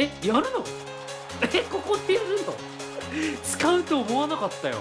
えやるのえここでやるの 使うと思わなかったよ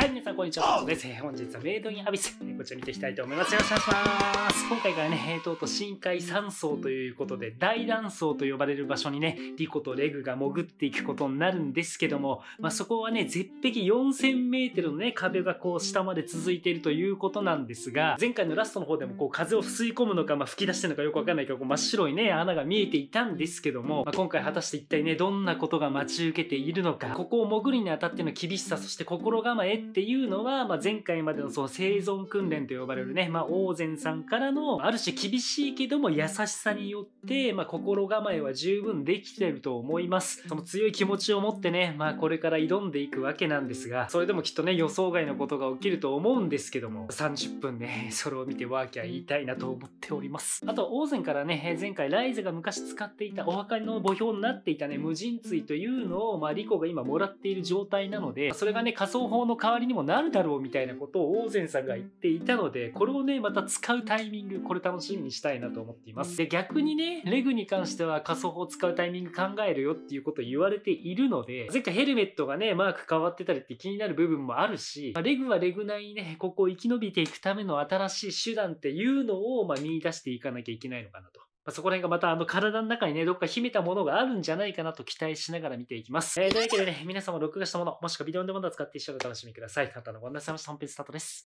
はい、皆さん、こんにちは。です。本日はメイドインアビス、こちら見ていきたいと思います。よろしくお願いします。今回からね、えっ、と、深海3層ということで、大断層と呼ばれる場所にね、リコとレグが潜っていくことになるんですけども、まあ、そこはね、絶壁4000メートルのね、壁がこう、下まで続いているということなんですが、前回のラストの方でもこう、風を吸い込むのか、まあ、吹き出してるのかよくわかんないけど、こう真っ白いね、穴が見えていたんですけども、まあ、今回果たして一体ね、どんなことが待ち受けているのか、ここを潜るにあたっての厳しさ、そして心構えっていうのは、まあ、前回までのその生存訓練と呼ばれるね、まあ、王禅さんからのある種厳しいけども優しさによって、まあ、心構えは十分できてると思いますその強い気持ちを持ってね、まあ、これから挑んでいくわけなんですがそれでもきっとね予想外のことが起きると思うんですけども30分ねそれを見てワーキャー言いたいなと思っておりますあと王禅からね前回ライズが昔使っていたお墓の墓標になっていたね無人椎というのを、まあ、リコが今もらっている状態なのでそれがね仮想法の代わりわりにもなるだろうみたいなことを大善さんが言っていたのでこれをねまた使うタイミングこれ楽しみにしたいなと思っていますで逆にねレグに関しては仮想法を使うタイミング考えるよっていうことを言われているので前回ヘルメットがねマーク変わってたりって気になる部分もあるし、まあ、レグはレグ内にねここを生き延びていくための新しい手段っていうのを、ま見出していかなきゃいけないのかなとそこら辺がまたあの体の中にね、どっか秘めたものがあるんじゃないかなと期待しながら見ていきます。えー、というわけでね、皆様録画したもの、もしくはビデオのものを使って一緒にお楽しみください。簡単なご案内さました。本編スタートです。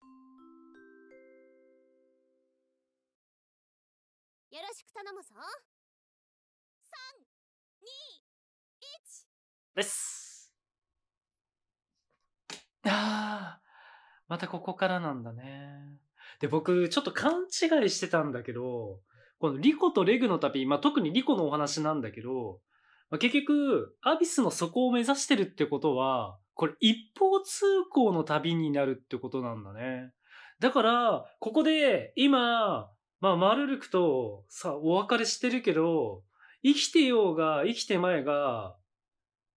よろしく頼むぞ。3、2、1です。ああ、またここからなんだね。で、僕、ちょっと勘違いしてたんだけど、このリコとレグの旅、まあ、特にリコのお話なんだけど、まあ、結局、アビスの底を目指してるってことは、これ一方通行の旅になるってことなんだね。だから、ここで今、まあ、マルルクとさ、お別れしてるけど、生きてようが生きてまいが、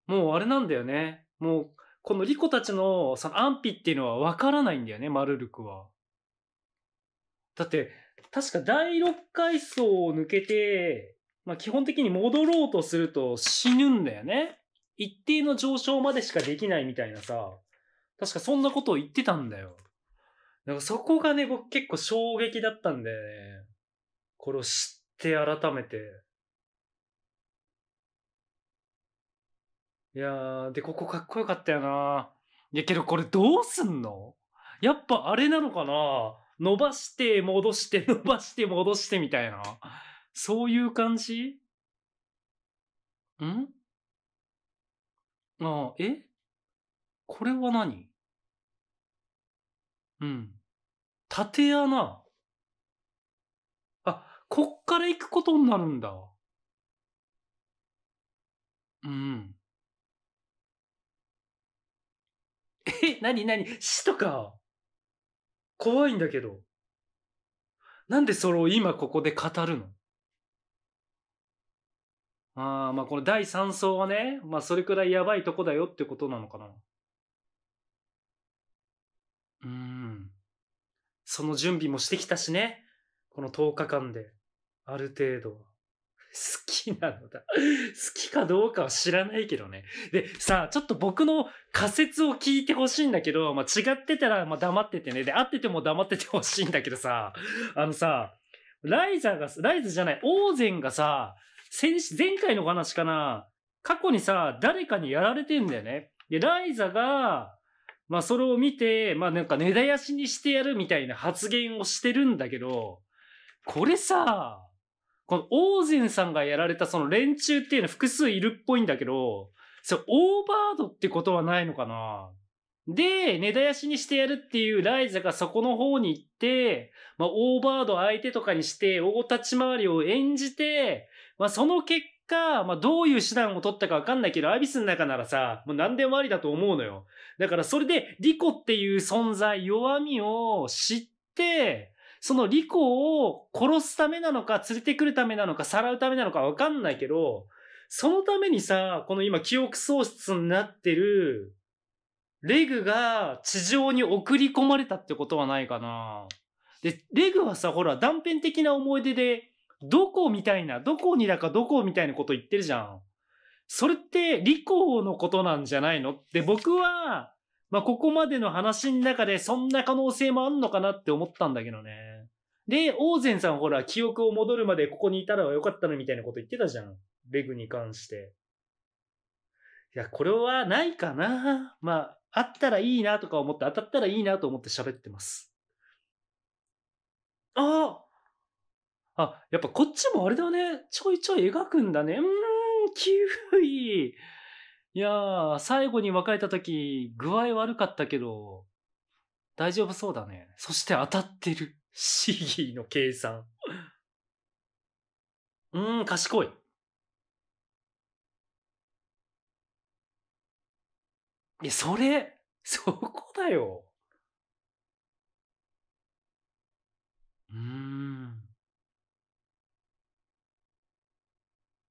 もうあれなんだよね。もう、このリコたちのその安否っていうのはわからないんだよね、マルルクは。だって、確か第6階層を抜けて、まあ、基本的に戻ろうとすると死ぬんだよね。一定の上昇までしかできないみたいなさ、確かそんなことを言ってたんだよ。だかかそこがね、僕結構衝撃だったんだよね。これを知って改めて。いやー、で、ここかっこよかったよな。いや、けどこれどうすんのやっぱあれなのかな伸ばして戻して伸ばして戻してみたいな。そういう感じんああ、えこれは何うん。縦穴。あ、こっから行くことになるんだ。うん。え、なになに死とか。怖いんだけど。なんでそれを今ここで語るのああ、まあこの第3層はね、まあそれくらいやばいとこだよってことなのかな。うん。その準備もしてきたしね。この10日間で、ある程度は。好きなのだ。好きかどうかは知らないけどね。で、さあ、ちょっと僕の仮説を聞いてほしいんだけど、まあ、違ってたら、まあ、黙っててね。で、合ってても黙っててほしいんだけどさ、あのさ、ライザーが、ライザじゃない、オーゼンがさ、先、前回の話かな、過去にさ、誰かにやられてんだよね。で、ライザが、まあ、それを見て、まあ、なんか根絶やしにしてやるみたいな発言をしてるんだけど、これさ、このゼンさんがやられたその連中っていうの複数いるっぽいんだけど、それオーバードってことはないのかなで、根絶やしにしてやるっていうライザがそこの方に行って、まあ、オーバード相手とかにして、大立ち回りを演じて、まあ、その結果、まあ、どういう手段を取ったかわかんないけど、アビスの中ならさ、もう何でもありだと思うのよ。だからそれで、リコっていう存在、弱みを知って、そのリコを殺すためなのか、連れてくるためなのか、さらうためなのかわかんないけど、そのためにさ、この今記憶喪失になってる、レグが地上に送り込まれたってことはないかな。で、レグはさ、ほら、断片的な思い出で、どこみたいな、どこにだかどこみたいなこと言ってるじゃん。それって、リコのことなんじゃないのって僕は、まあ、ここまでの話の中でそんな可能性もあんのかなって思ったんだけどね。で、オーゼンさんほら、記憶を戻るまでここにいたらよかったのみたいなこと言ってたじゃん。レグに関して。いや、これはないかな。まあ、あったらいいなとか思って、当たったらいいなと思って喋ってます。あああ、やっぱこっちもあれだね。ちょいちょい描くんだね。うーん、キウイ。いやー、最後に別れた時、具合悪かったけど、大丈夫そうだね。そして当たってる。シギーの計算。うーん、賢い。いや、それ、そこだよ。うーん。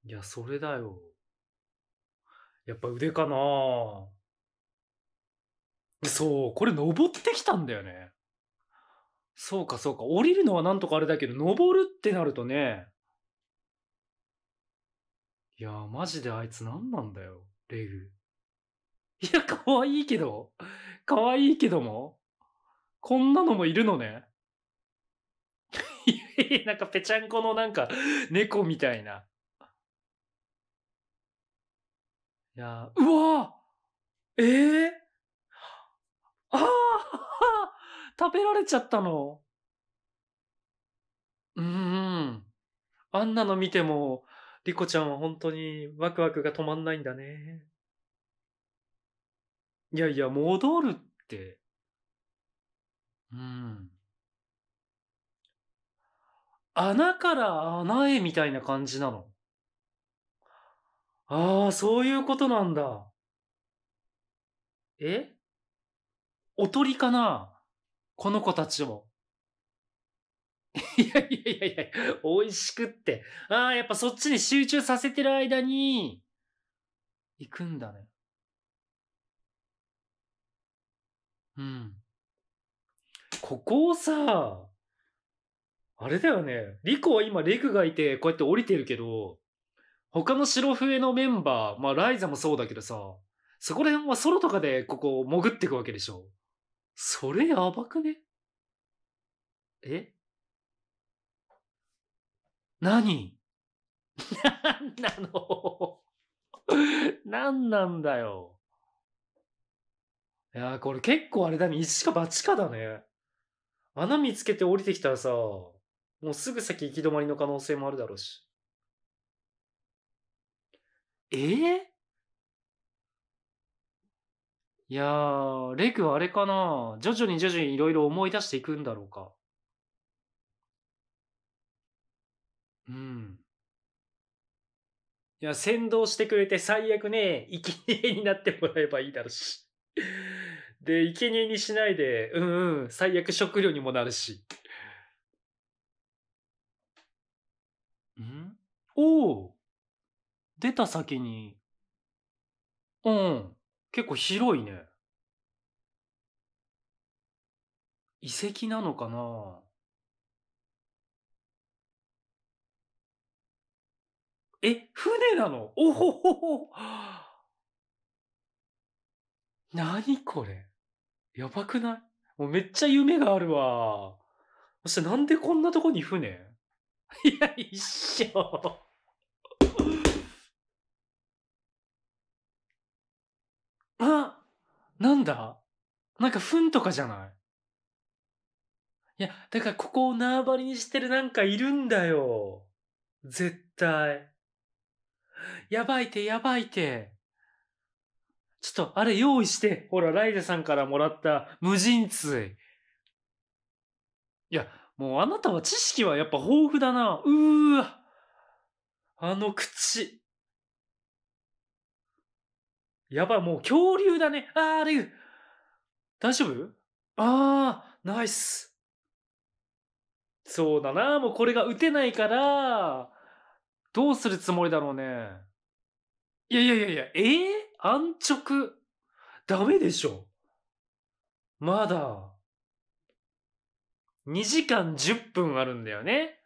いや、それだよ。やっぱ腕かなでそうこれ登ってきたんだよねそうかそうか降りるのはなんとかあれだけど登るってなるとねいやマジであいつ何なんだよレグいや可愛いけど可愛いけどもこんなのもいるのね なんかぺちゃんこのなんか猫みたいないや、うわええー、ああ 食べられちゃったの。うん。あんなの見ても、リコちゃんは本当にワクワクが止まんないんだね。いやいや、戻るって。うん。穴から穴へみたいな感じなの。ああ、そういうことなんだ。えおとりかなこの子たちも。いやいやいやいや、美味しくって。ああ、やっぱそっちに集中させてる間に、行くんだね。うん。ここをさ、あれだよね。リコは今レクがいて、こうやって降りてるけど、他の白笛のメンバー、まあライザもそうだけどさ、そこら辺はソロとかでここ潜っていくわけでしょ。それやばくねえ何 何なの何なんだよ。いやこれ結構あれだね。石か八かだね。穴見つけて降りてきたらさ、もうすぐ先行き止まりの可能性もあるだろうし。えー、いやー、レグはあれかな徐々に徐々にいろいろ思い出していくんだろうか。うん。いや、先導してくれて最悪ね、生贄になってもらえばいいだろうし。で、生贄にしないで、うんうん、最悪食料にもなるし。んおお出た先に、うん、結構広いね。遺跡なのかなえ、船なのおほほほ何これやばくないもうめっちゃ夢があるわ。そしてなんでこんなとこに船 いや、一緒。あなんだなんか糞とかじゃないいや、だからここを縄張りにしてるなんかいるんだよ。絶対。やばいて、やばいて。ちょっと、あれ用意して。ほら、ライダさんからもらった無人椎。いや、もうあなたは知識はやっぱ豊富だな。うーわ。あの口。やばい、もう恐竜だね。あー、レグ。大丈夫あー、ナイス。そうだな。もうこれが打てないから、どうするつもりだろうね。いやいやいやいや、えー、安直。ダメでしょ。まだ、2時間10分あるんだよね。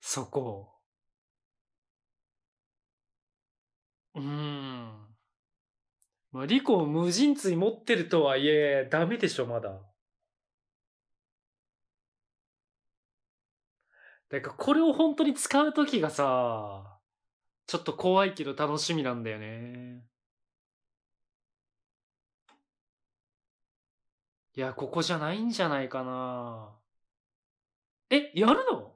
そこ。うん。まあ、リコ無人追持ってるとはいえ、ダメでしょ、まだ。なんかこれを本当に使う時がさ、ちょっと怖いけど楽しみなんだよね。いや、ここじゃないんじゃないかな。え、やるの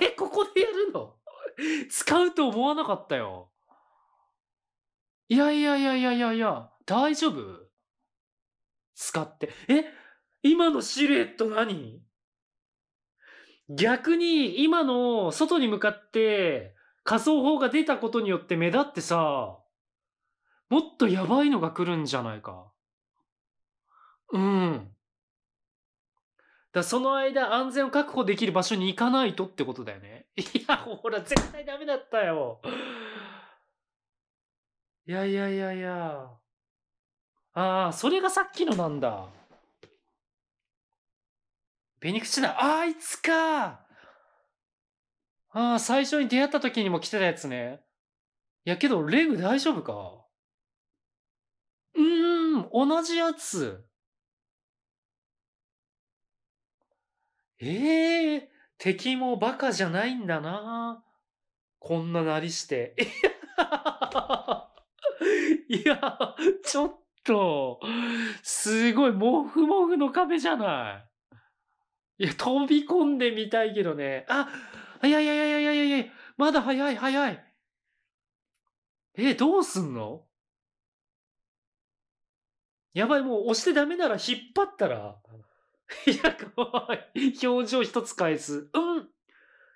え、ここでやるの 使うと思わなかったよ。いやいやいやいやいやいや、大丈夫使って。え今のシルエット何逆に今の外に向かって仮想法が出たことによって目立ってさ、もっとやばいのが来るんじゃないか。うん。だその間安全を確保できる場所に行かないとってことだよね。いや、ほら、絶対ダメだったよ。いやいやいやいや。ああ、それがさっきのなんだ。ベニクチナ、あいつかああ、最初に出会った時にも来てたやつね。いやけど、レグ大丈夫かうーん、同じやつ。ええー、敵もバカじゃないんだな。こんななりして。いや、ちょっと、すごい、もふもふの壁じゃない。いや、飛び込んでみたいけどね。あ、いやいやいやいやいやいや、まだ早い早い。え、どうすんのやばい、もう押してダメなら引っ張ったら。いや、怖い。表情一つ返す。うん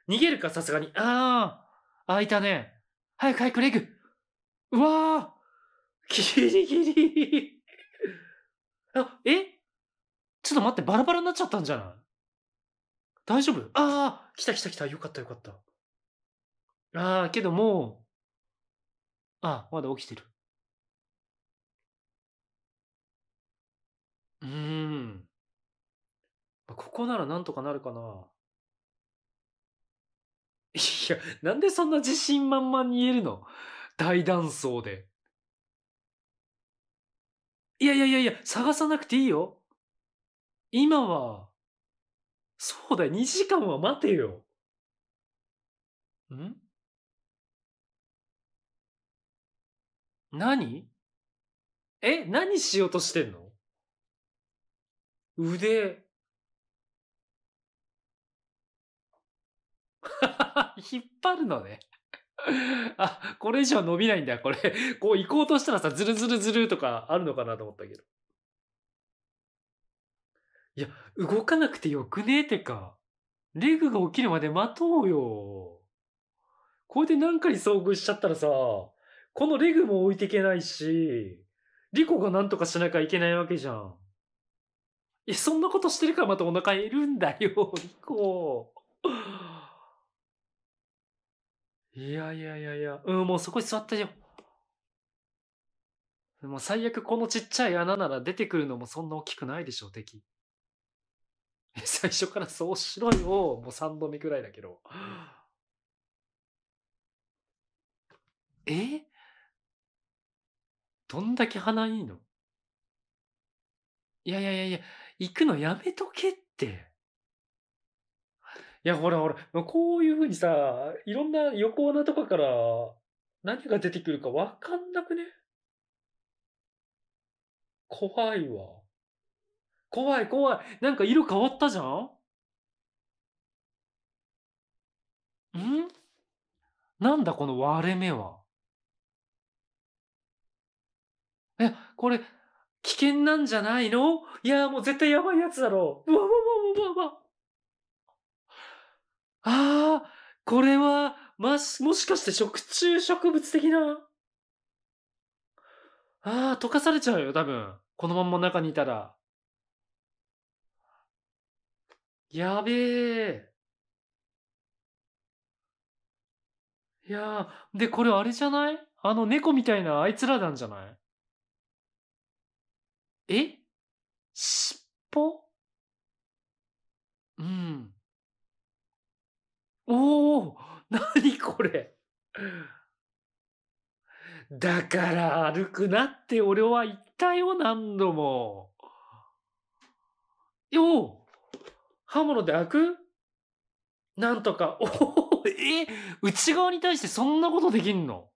逃げるか、さすがに。ああ、開いたね。早く早く、レグ。うわあ。ギリギリあ、えちょっと待って、バラバラになっちゃったんじゃない大丈夫ああ来た来た来た。よかったよかった。ああ、けどもう、あまだ起きてる。うーん。ここならなんとかなるかな。いや、なんでそんな自信満々に言えるの大断層で。いやいやいやいや、探さなくていいよ。今は、そうだ、2時間は待てよ。ん何え、何しようとしてんの腕。引っ張るのねあ、これ以上伸びないんだ、これ。こう行こうとしたらさ、ズルズルズルとかあるのかなと思ったけど。いや、動かなくてよくねえってか。レグが起きるまで待とうよ。これで何かに遭遇しちゃったらさ、このレグも置いていけないし、リコが何とかしなきゃいけないわけじゃん。え、そんなことしてるからまたお腹いるんだよ、リコ。いやいやいやいや、うん、もうそこに座ってよ。もう最悪このちっちゃい穴なら出てくるのもそんな大きくないでしょ、敵。最初からそうしろよ、もう3度目くらいだけど。えどんだけ鼻いいのいやいやいやいや、行くのやめとけって。いや、ほらほら、こういうふうにさ、いろんな横穴とかから何が出てくるかわかんなくね怖いわ。怖い怖い。なんか色変わったじゃんんなんだこの割れ目は。え、これ、危険なんじゃないのいや、もう絶対やばいやつだろう。うわわわわわわ。ああ、これは、まもしかして食虫植物的な。ああ、溶かされちゃうよ、多分。このまんま中にいたら。やべえ。いやー、で、これあれじゃないあの猫みたいなあいつらなんじゃないえ尻尾うん。おお何これだから歩くなって俺は言ったよ何度も。よ刃物で開くなんとか、おおえ内側に対してそんなことできんの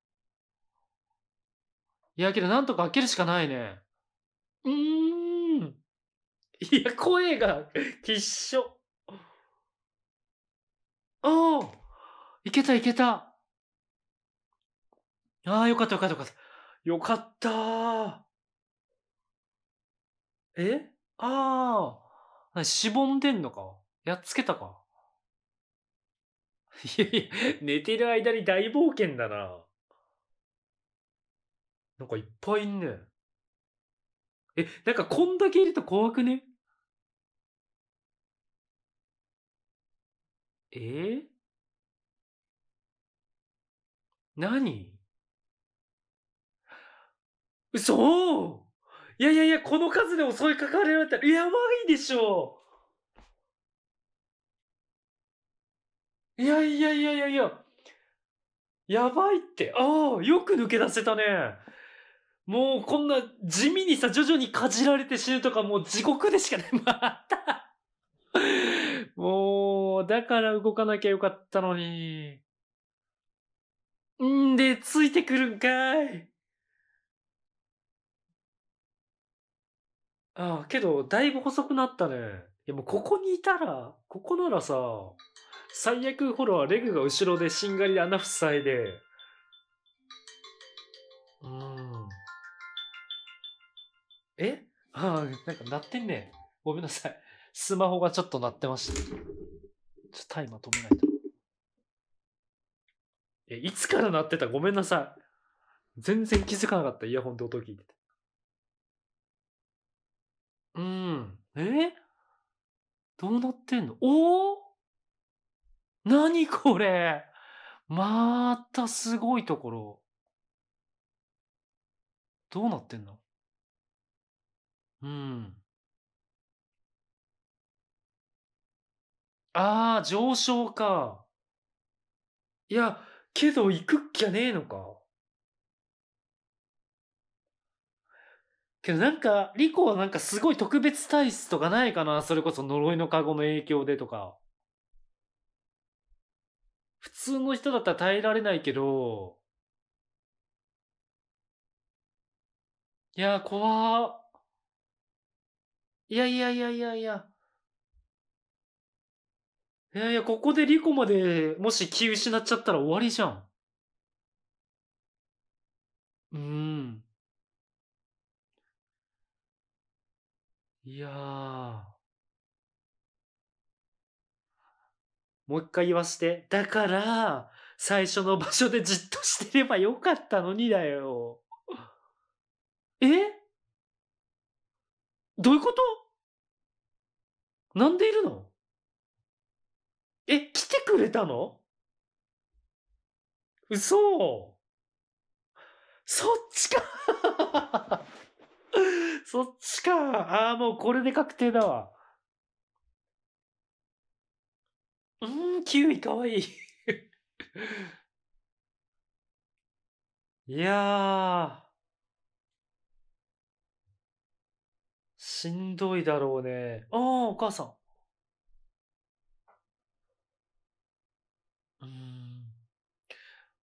いやけどなんとか開けるしかないね。うーん。いや、声が、きっしょ。おおいけたいけたああ、よかったよかったよかった。よかったえああ。しぼんでんのかやっつけたかいやいや、寝てる間に大冒険だな。なんかいっぱいいんね。え、なんかこんだけいると怖くねえー、何嘘いやいやいや、この数で襲いかかれられたらやばいでしょいやいやいやいやいや。やばいって。ああ、よく抜け出せたね。もうこんな地味にさ、徐々にかじられて死ぬとかもう地獄でしかない。またもう、だから動かなきゃよかったのに。んで、ついてくるんかい。ああ、けど、だいぶ細くなったね。いや、もうここにいたら、ここならさ、最悪、ほら、レグが後ろでしんがり穴塞いで。うん。えああ、なんか鳴ってんね。ごめんなさい。スマホがちょっと鳴ってました。ちょっとタイマー止めないと。え、いつから鳴ってたごめんなさい。全然気づかなかった、イヤホンで音聞いてて。うん。えどうなってんのおお何これまたすごいところ。どうなってんのうん。ああ、上昇か。いや、けど行くっきゃねえのか。けどなんか、リコはなんかすごい特別体質とかないかなそれこそ呪いのカゴの影響でとか。普通の人だったら耐えられないけど、いや怖いやいやいやいやいや。いやいや、ここでリコまで、もし気失っちゃったら終わりじゃん。うーん。いやー。もう一回言わして。だから、最初の場所でじっとしてればよかったのにだよ。えどういうことなんでいるのえ、来てくれたの嘘そっちか そっちかああ、もうこれで確定だわ。うーん、キウイかわいい いやー。しんどいだろうね。ああ、お母さん。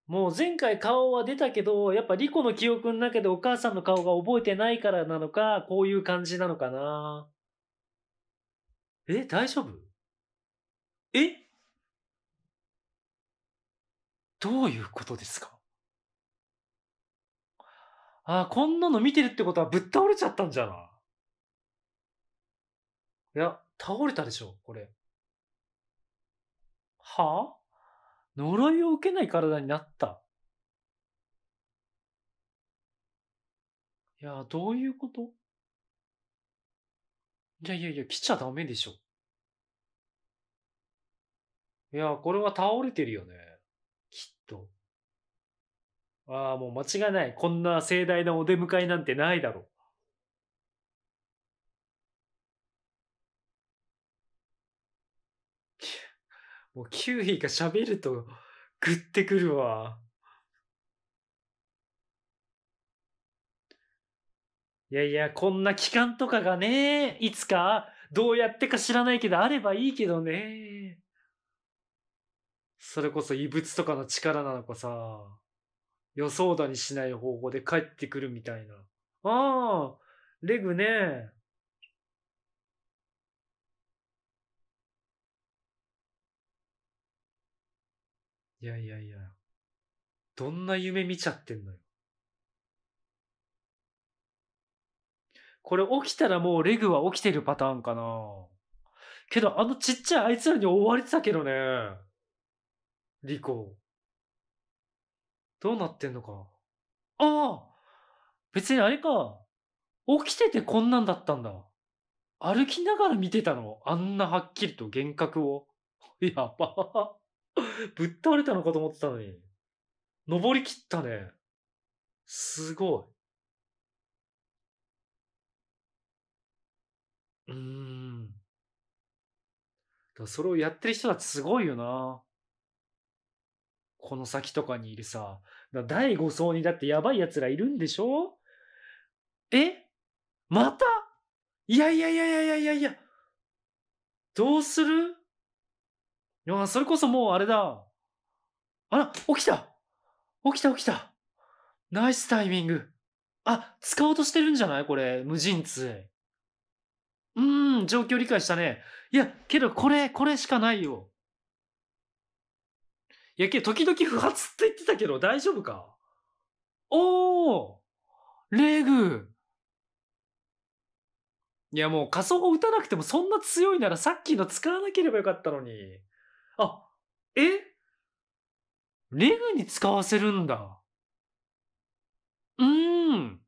もう前回顔は出たけど、やっぱリコの記憶の中でお母さんの顔が覚えてないからなのか、こういう感じなのかな。え、大丈夫えどういうことですかあ、こんなの見てるってことはぶっ倒れちゃったんじゃないいや、倒れたでしょ、これ。はあ呪いを受けない体になった。いや、どういうこといやいやいや、来ちゃダメでしょ。いや、これは倒れてるよね。きっと。ああ、もう間違いない。こんな盛大なお出迎えなんてないだろう。もうキウイが喋るとグッてくるわ。いやいや、こんな期間とかがね、いつかどうやってか知らないけどあればいいけどね。それこそ異物とかの力なのかさ、予想だにしない方法で帰ってくるみたいな。ああ、レグね。いやいやいや。どんな夢見ちゃってんのよ。これ起きたらもうレグは起きてるパターンかな。けどあのちっちゃいあいつらに追われてたけどね。リコ。どうなってんのか。ああ別にあれか。起きててこんなんだったんだ。歩きながら見てたの。あんなはっきりと幻覚を。やば。ぶっ倒れたのかと思ってたのに。登りきったね。すごい。うーん。だそれをやってる人はすごいよな。この先とかにいるさ。だ第5層にだってやばい奴らいるんでしょえまたいやいやいやいやいやいやいや。どうするいや、それこそもうあれだ。あら、起きた起きた起きたナイスタイミング。あ、使おうとしてるんじゃないこれ、無人通。うーん、状況理解したね。いや、けどこれ、これしかないよ。いや、けど時々不発って言ってたけど、大丈夫かおーレグいや、もう仮想を打たなくてもそんな強いならさっきの使わなければよかったのに。あ、えレグに使わせるんだ。うーん。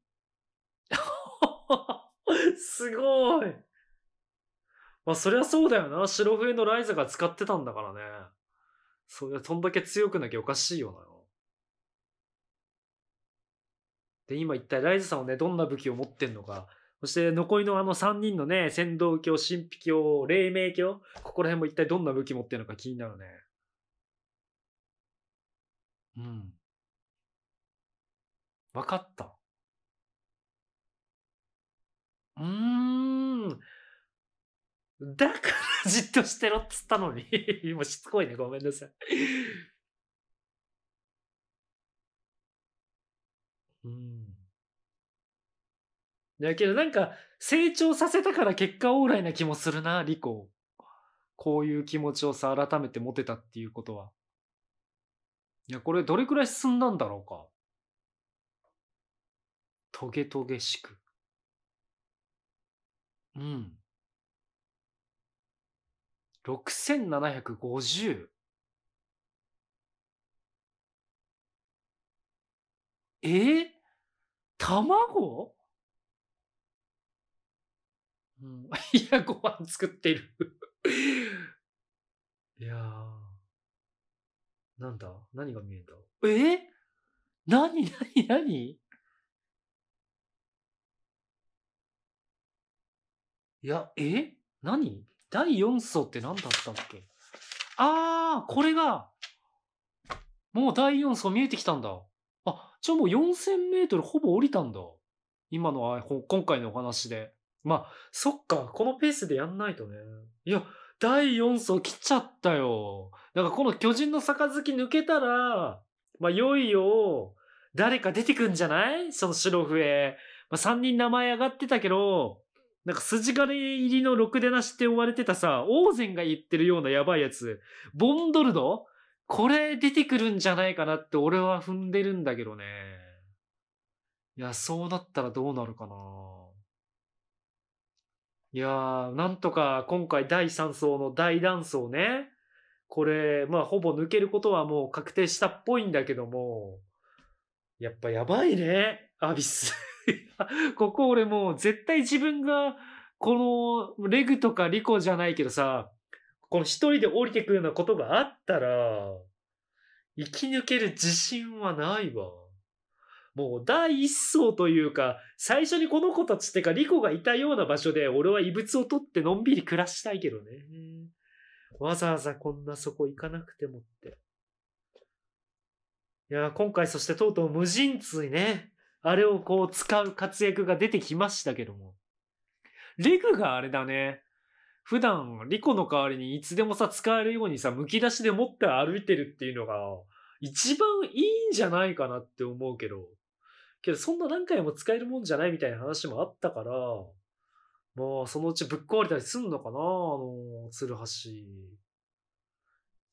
すごい。まあそりゃそうだよな。白笛のライザが使ってたんだからね。そりゃそんだけ強くなきゃおかしいよな。で、今一体ライザさんはね、どんな武器を持ってんのか、そして残りのあの3人のね、先導教、神秘教、黎明教、ここら辺も一体どんな武器持ってるのか気になるね。うん。分かった。うーん。だからじっとしてろっつったのにもう しつこいね。ごめんなさいうん。だけどなんか成長させたから結果往来な気もするな、リコ。こういう気持ちをさ、改めて持てたっていうことは。いや、これどれくらい進んだんだろうか。トゲトゲしく。うん。6750。えー、卵うん、いや、ご飯作ってる いやー。なんだ何が見えたえ何何何いや、え何第4層って何だったっけあー、これが、もう第4層見えてきたんだ。あ、じゃあもう4000メートルほぼ降りたんだ。今の、今回のお話で。まあ、そっか、このペースでやんないとね。いや、第4層来ちゃったよ。だからこの巨人の杯抜けたら、まあ、いよいよ、誰か出てくんじゃないその白笛。まあ、3人名前上がってたけど、なんか筋金入りのろくでなしって追われてたさ、ゼンが言ってるようなやばいやつ、ボンドルドこれ出てくるんじゃないかなって俺は踏んでるんだけどね。いや、そうなったらどうなるかな。いやー、なんとか今回第3層の大断層ね。これ、まあほぼ抜けることはもう確定したっぽいんだけども、やっぱやばいね、アビス。ここ俺もう絶対自分が、このレグとかリコじゃないけどさ、この一人で降りてくるようなことがあったら、生き抜ける自信はないわ。もう第一層というか、最初にこの子たちってか、リコがいたような場所で、俺は異物を取ってのんびり暮らしたいけどね。わざわざこんなそこ行かなくてもって。いや、今回そしてとうとう無人通ね、あれをこう使う活躍が出てきましたけども。レグがあれだね。普段、リコの代わりにいつでもさ、使えるようにさ、むき出しで持って歩いてるっていうのが、一番いいんじゃないかなって思うけど。けどそんな何回も使えるもんじゃないみたいな話もあったから、まあそのうちぶっ壊れたりすんのかな、あの、ツルハシ。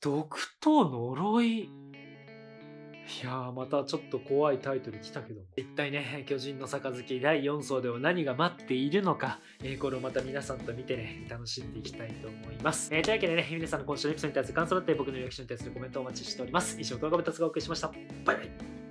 毒と呪い。いやまたちょっと怖いタイトル来たけど一体ね「巨人の杯」第4層では何が待っているのか、えー、これをまた皆さんと見てね楽しんでいきたいと思います、えー、というわけでね皆さんの今週のエピソードに対する感想だったり僕のリアクションに対するコメントをお待ちしております以上動画もたつがお送りしましたバイバイ